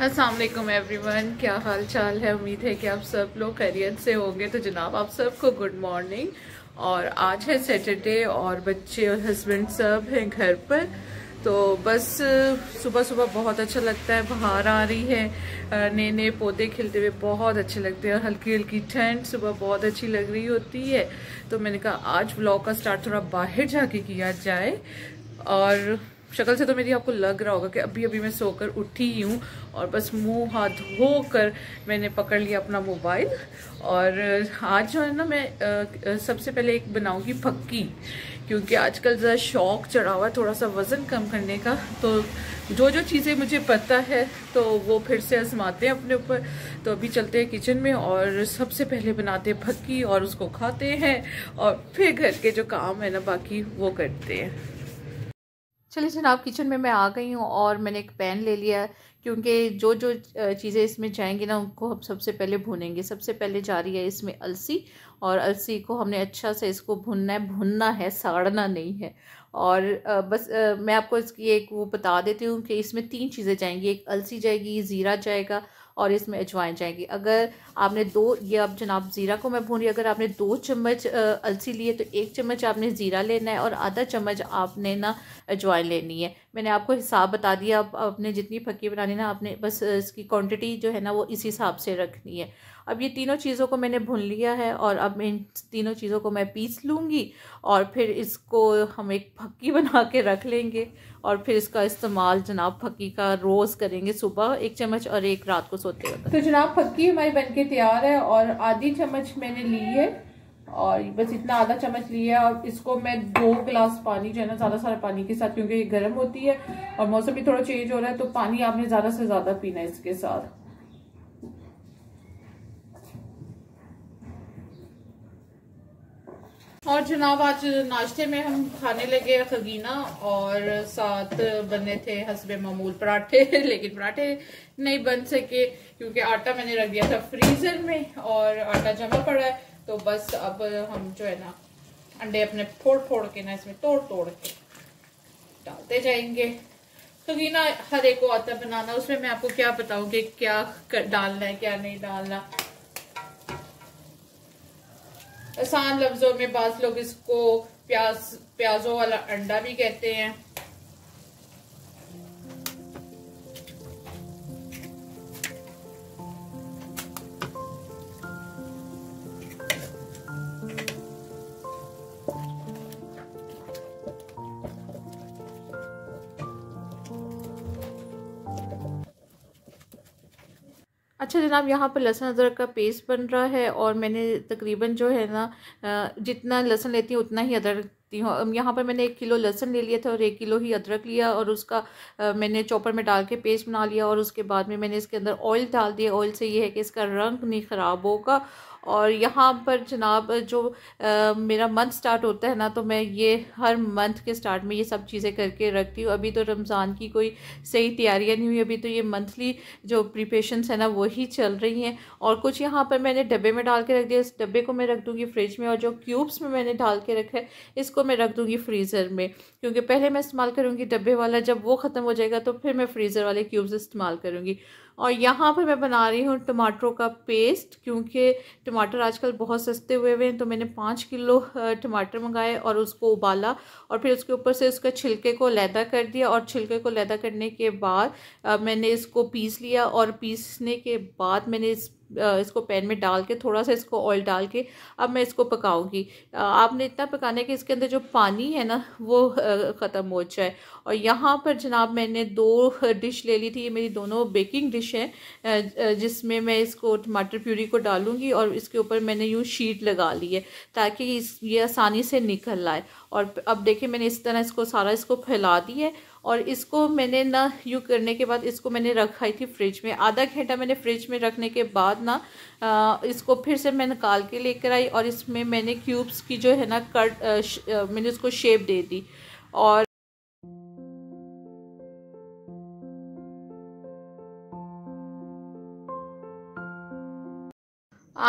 Aslam every one क्या हाल चाल है उम्मीद है कि आप सब लोग करियर से होंगे तो जनाब आप सबको गुड मॉर्निंग और आज है सैटरडे और बच्चे और हस्बैंड सब हैं घर पर तो बस सुबह सुबह बहुत अच्छा लगता है बाहर आ रही है नए नए पौधे खिलते हुए बहुत अच्छे लगते हैं और हल्की हल्की ठंड सुबह बहुत अच्छी लग रही होती है तो मैंने कहा आज ब्लॉग का स्टार्ट थोड़ा बाहर जाके किया जाए और शक्ल से तो मेरी आपको लग रहा होगा कि अभी अभी मैं सोकर उठी ही हूँ और बस मुंह हाथ धोकर मैंने पकड़ लिया अपना मोबाइल और आज जो है ना मैं सबसे पहले एक बनाऊँगी पक्की क्योंकि आजकल ज़रा शौक चढ़ा हुआ है थोड़ा सा वज़न कम करने का तो जो जो चीज़ें मुझे पता है तो वो फिर से आजमाते हैं अपने ऊपर तो अभी चलते हैं किचन में और सबसे पहले बनाते हैं पक्की और उसको खाते हैं और फिर घर के जो काम है ना बाकी वो करते हैं चलिए जनाब किचन में मैं आ गई हूँ और मैंने एक पैन ले लिया क्योंकि जो जो चीज़ें इसमें जाएंगी ना उनको हम सबसे पहले भुनेंगे सबसे पहले जा रही है इसमें अलसी और अलसी को हमने अच्छा से इसको भुनना है भुनना है साड़ना नहीं है और बस मैं आपको इसकी एक वो बता देती हूँ कि इसमें तीन चीज़ें जाएंगी एक अलसी जाएगी ज़ीरा जाएगा और इसमें अजवाइन जाएंगी अगर आपने दो ये अब जनाब ज़ीरा को मैं भून रही अगर आपने दो चम्मच अलसी लिए तो एक चम्मच आपने ज़ीरा लेना है और आधा चम्मच आपने ना अजवाइन लेनी है मैंने आपको हिसाब बता दिया आप अपने जितनी फकी बनानी ना आपने बस इसकी क्वान्टिटी जो है ना वो इसी हिसाब से रखनी है अब ये तीनों चीज़ों को मैंने भून लिया है और अब इन तीनों चीज़ों को मैं पीस लूँगी और फिर इसको हम एक पक्की बना के रख लेंगे और फिर इसका इस्तेमाल जनाब फक्की का रोज़ करेंगे सुबह एक चम्मच और एक रात को सोते वक्त तो जनाब फक्की हमारी बन के तैयार है और आधी चम्मच मैंने ली है और बस इतना आधा चम्मच लिया है और इसको मैं दो गिलास पानी जो है ना ज़्यादा सारा पानी के साथ क्योंकि ये गर्म होती है और मौसम भी थोड़ा चेंज हो रहा है तो पानी आपने ज़्यादा से ज़्यादा पीना है इसके साथ और जनाब आज नाश्ते में हम खाने लगे खगीना और साथ बने थे हसब मामूल पराठे लेकिन पराठे नहीं बन सके क्योंकि आटा मैंने रख दिया था फ्रीजर में और आटा जमा पड़ा है तो बस अब हम जो है ना अंडे अपने फोड़ फोड़ के ना इसमें तोड़ तोड़ के डालते जाएंगे खगीना हर एक को आता बनाना उसमें मैं आपको क्या बताऊँ कि क्या डालना है क्या नहीं डालना आसान लफ्जों में बास लोग इसको प्याज प्याजों वाला अंडा भी कहते हैं अच्छा जनाब यहाँ पर लहसुन अदरक का पेस्ट बन रहा है और मैंने तकरीबन जो है ना जितना लहसुन लेती हूँ उतना ही अदरक सकती हूँ यहाँ पर मैंने एक किलो लहसुन ले लिया था और एक किलो ही अदरक लिया और उसका आ, मैंने चॉपर में डाल के पेस्ट बना लिया और उसके बाद में मैंने इसके अंदर ऑयल डाल दिया ऑयल से ये है कि इसका रंग नहीं ख़राब होगा और यहाँ पर जनाब जो आ, मेरा मंथ स्टार्ट होता है ना तो मैं ये हर मंथ के स्टार्ट में ये सब चीज़ें करके रखती हूँ अभी तो रमज़ान की कोई सही तैयारियाँ नहीं हुई अभी तो ये मंथली जो प्रिपेशन है ना वही चल रही हैं और कुछ यहाँ पर मैंने डब्बे में डाल के रख दिया इस डब्बे को मैं रख दूँगी फ्रिज में और जो क्यूब्स में मैंने डाल के रखा है इसको मैं रख दूँगी फ्रीज़र में क्योंकि पहले मैं इस्तेमाल करूँगी डब्बे वाला जब वो ख़त्म हो जाएगा तो फिर मैं फ्रीज़र वाले क्यूब्स इस्तेमाल करूँगी और यहाँ पर मैं बना रही हूँ टमाटरों का पेस्ट क्योंकि टमाटर आजकल बहुत सस्ते हुए हुए हैं तो मैंने पाँच किलो टमाटर मंगाए और उसको उबाला और फिर उसके ऊपर से उसके छिलके को लैदा कर दिया और छिलके को लैदा करने के बाद मैंने इसको पीस लिया और पीसने के बाद मैंने इस इसको पैन में डाल के थोड़ा सा इसको ऑयल डाल के अब मैं इसको पकाऊंगी आपने इतना पकाना है कि इसके अंदर जो पानी है ना वो ख़त्म हो जाए और यहाँ पर जनाब मैंने दो डिश ले ली थी ये मेरी दोनों बेकिंग डिश है जिसमें मैं इसको टमाटर प्यूरी को डालूंगी और इसके ऊपर मैंने यूँ शीट लगा ली है ताकि इस ये आसानी से निकल आए और अब देखिए मैंने इस तरह इसको सारा इसको फैला दी है और इसको मैंने ना यू करने के बाद इसको मैंने रखाई थी फ्रिज में आधा घंटा मैंने फ्रिज में रखने के बाद ना इसको फिर से मैं निकाल के लेकर आई और इसमें मैंने क्यूब्स की जो है ना कट मैंने उसको शेप दे दी और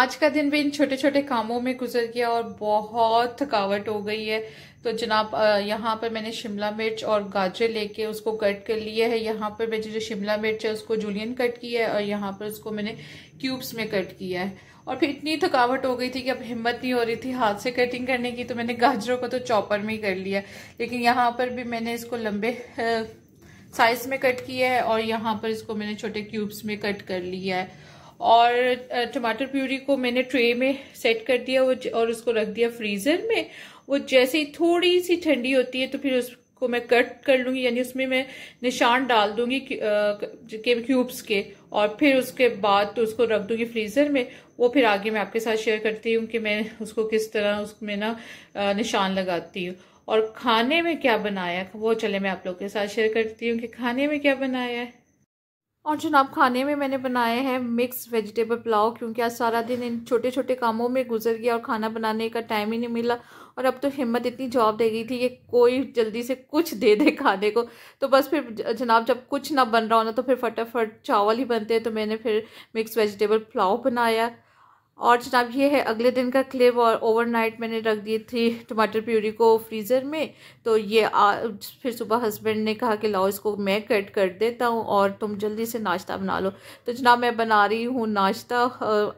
आज का दिन भी इन छोटे छोटे कामों में गुजर गया और बहुत थकावट हो गई है तो जनाब यहाँ पर मैंने शिमला मिर्च और गाजर लेके उसको कट कर लिया है यहाँ पर मैंने जो शिमला मिर्च है उसको जूलियन कट किया है और यहाँ पर उसको मैंने क्यूब्स में कट किया है और फिर इतनी थकावट हो गई थी कि अब हिम्मत नहीं हो रही थी हाथ से कटिंग करने की तो मैंने गाजरों को तो चॉपर में ही कर लिया लेकिन यहाँ पर भी मैंने इसको लंबे साइज में कट किया है और यहाँ पर इसको मैंने छोटे क्यूब्स में कट कर लिया है और टमाटर प्यूरी को मैंने ट्रे में सेट कर दिया वो और उसको रख दिया फ्रीज़र में वो जैसे ही थोड़ी सी ठंडी होती है तो फिर उसको मैं कट कर लूँगी यानी उसमें मैं निशान डाल दूँगी के क्यूब्स के और फिर उसके बाद तो उसको रख दूँगी फ्रीज़र में वो फिर आगे मैं आपके साथ शेयर करती हूँ कि मैं उसको किस तरह उसमें ना निशान लगाती हूँ और खाने में क्या बनाया वो चले मैं आप लोग के साथ शेयर करती हूँ कि खाने में क्या बनाया है और जनाब खाने में मैंने बनाए हैं मिक्स वेजिटेबल पुलाव क्योंकि आज सारा दिन इन छोटे छोटे कामों में गुजर गया और खाना बनाने का टाइम ही नहीं मिला और अब तो हिम्मत इतनी जॉब दे गई थी कि कोई जल्दी से कुछ दे दे खाने को तो बस फिर जनाब जब कुछ ना बन रहा हो ना तो फिर फटाफट चावल ही बनते हैं तो मैंने फिर मिक्स वेजिटेबल पुलाव बनाया और जनाब ये है अगले दिन का क्लिप और ओवरनाइट मैंने रख दिए थी टमाटर प्यूरी को फ्रीज़र में तो ये आ, फिर सुबह हस्बैंड ने कहा कि लाओ इसको मैं कट कर देता हूँ और तुम जल्दी से नाश्ता बना लो तो जनाब मैं बना रही हूँ नाश्ता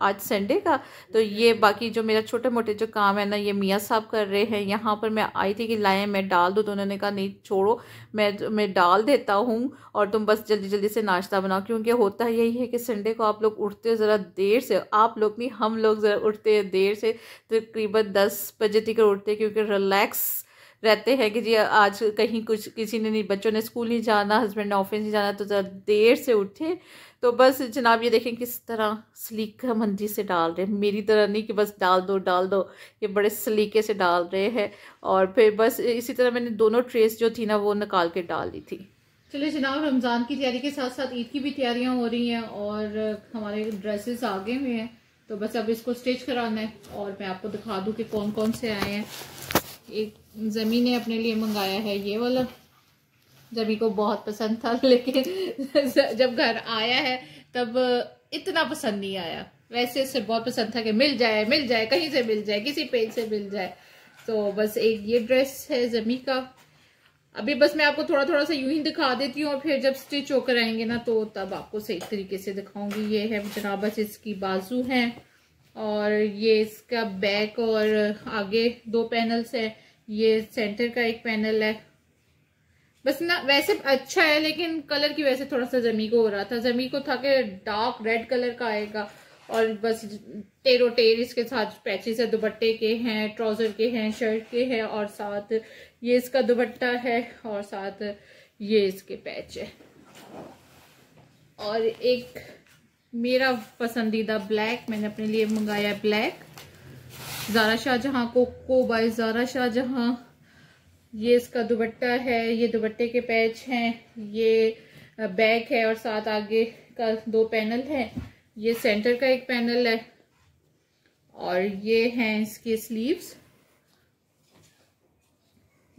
आज संडे का तो ये बाकी जो मेरा छोटे मोटे जो काम है ना ये मियाँ साहब कर रहे हैं यहाँ पर मैं आई थी कि लाएँ मैं डाल दूँ तो उन्होंने कहा नहीं छोड़ो मैं मैं डाल देता हूँ और तुम बस जल्दी जल्दी से नाश्ता बनाओ क्योंकि होता यही है कि संडे को आप लोग उठते हो ज़रा देर से आप लोग भी हम हम लोग ज़रा उठते हैं देर से तकरीबन दस बजे तक उठते हैं क्योंकि रिलैक्स रहते हैं कि जी आज कहीं कुछ किसी ने नहीं बच्चों ने स्कूल नहीं जाना हस्बैंड ने ऑफिस नहीं जाना तो ज़रा देर से उठे तो बस जनाब ये देखें किस तरह सलीका मंदी से डाल रहे हैं मेरी तरह नहीं कि बस डाल दो डाल दो ये बड़े सलीके से डाल रहे हैं और फिर बस इसी तरह मैंने दोनों ट्रेस जो थी ना वो निकाल के डाल दी थी चलिए जनाब रमज़ान की तैयारी के साथ साथ ईद की भी तैयारियाँ हो रही हैं और हमारे ड्रेसेस आगे हुए हैं तो बस अब इसको स्टिच कराना है और मैं आपको दिखा दूँ कि कौन कौन से आए हैं एक ज़मी ने अपने लिए मंगाया है ये वाला जमी को बहुत पसंद था लेकिन जब घर आया है तब इतना पसंद नहीं आया वैसे उससे बहुत पसंद था कि मिल जाए मिल जाए कहीं से मिल जाए किसी पेज से मिल जाए तो बस एक ये ड्रेस है जमी का अभी बस मैं आपको थोड़ा थोड़ा सा यूं ही दिखा देती हूँ और फिर जब स्टिच होकर आएंगे ना तो तब आपको सही तरीके से दिखाऊंगी ये है बस इसकी बाजू है और ये इसका बैक और आगे दो पैनल्स है ये सेंटर का एक पैनल है बस ना वैसे अच्छा है लेकिन कलर की वजह से थोड़ा सा जमी को हो रहा था जमी को था कि डार्क रेड कलर का आएगा और बस टेरो टेर इसके साथ पैचेस है दुपट्टे के हैं ट्राउजर के हैं शर्ट के हैं और साथ ये इसका दुपट्टा है और साथ ये इसके पैच है और एक मेरा पसंदीदा ब्लैक मैंने अपने लिए मंगाया ब्लैक ज़ारा शाहजहाँ को को बाय ज़ारा शाहजहाँ ये इसका दुपट्टा है ये दुपट्टे के पैच हैं ये बैक है और साथ आगे का दो पैनल है ये सेंटर का एक पैनल है और ये हैं इसके स्लीव्स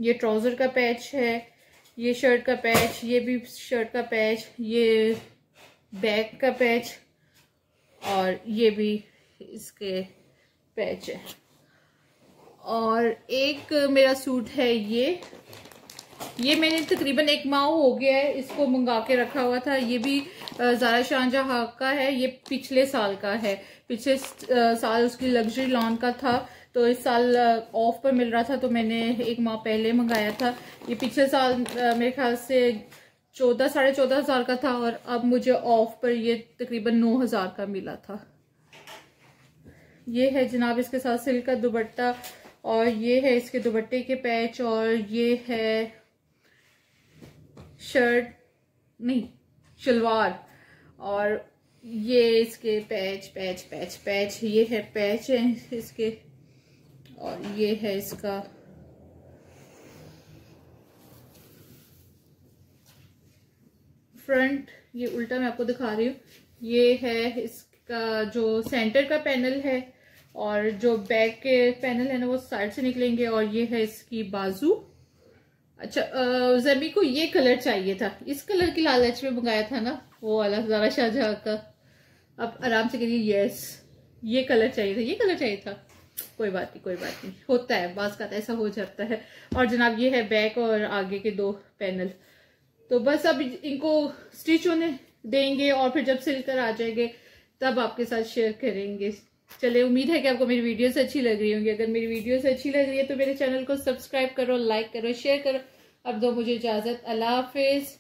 ये ट्राउज़र का पैच है ये शर्ट का पैच ये भी शर्ट का पैच ये बैग का पैच और ये भी इसके पैच है और एक मेरा सूट है ये ये मैंने तकरीबन एक माह हो गया है इसको मंगा के रखा हुआ था ये भी ज़ारा शाहजहाँ का है ये पिछले साल का है पिछले साल उसकी लग्जरी लॉन का था तो इस साल ऑफ पर मिल रहा था तो मैंने एक माह पहले मंगाया था ये पिछले साल मेरे ख्याल से चौदह साढ़े चौदह हज़ार का था और अब मुझे ऑफ पर ये तकरीबन नौ हज़ार का मिला था ये है जनाब इसके साथ सिल्क का दुबट्टा और ये है इसके दुबट्टे के पैच और ये है शर्ट नहीं शलवार और ये इसके पैच पैच पैच पैच ये है पैच है इसके और ये है इसका फ्रंट ये उल्टा मैं आपको दिखा रही हूँ ये है इसका जो सेंटर का पैनल है और जो बैक के पैनल है ना वो साइड से निकलेंगे और ये है इसकी बाजू अच्छा जमी को ये कलर चाहिए था इस कलर की लालच में मंगाया था ना वो वाला ज़रा शाहजहा का आप आराम से कहिए यस ये कलर चाहिए था ये कलर चाहिए था कोई बात नहीं कोई बात नहीं होता है बास का तो ऐसा हो जाता है और जनाब ये है बैक और आगे के दो पैनल तो बस अब इनको स्टिच होने देंगे और फिर जब सिलकर आ जाएंगे तब आपके साथ शेयर करेंगे चले उम्मीद है कि आपको मेरी वीडियोस अच्छी लग रही होंगी अगर मेरी वीडियोस अच्छी लग रही है तो मेरे चैनल को सब्सक्राइब करो लाइक करो शेयर करो अब दो मुझे इजाज़त अल्लाह हाफिज़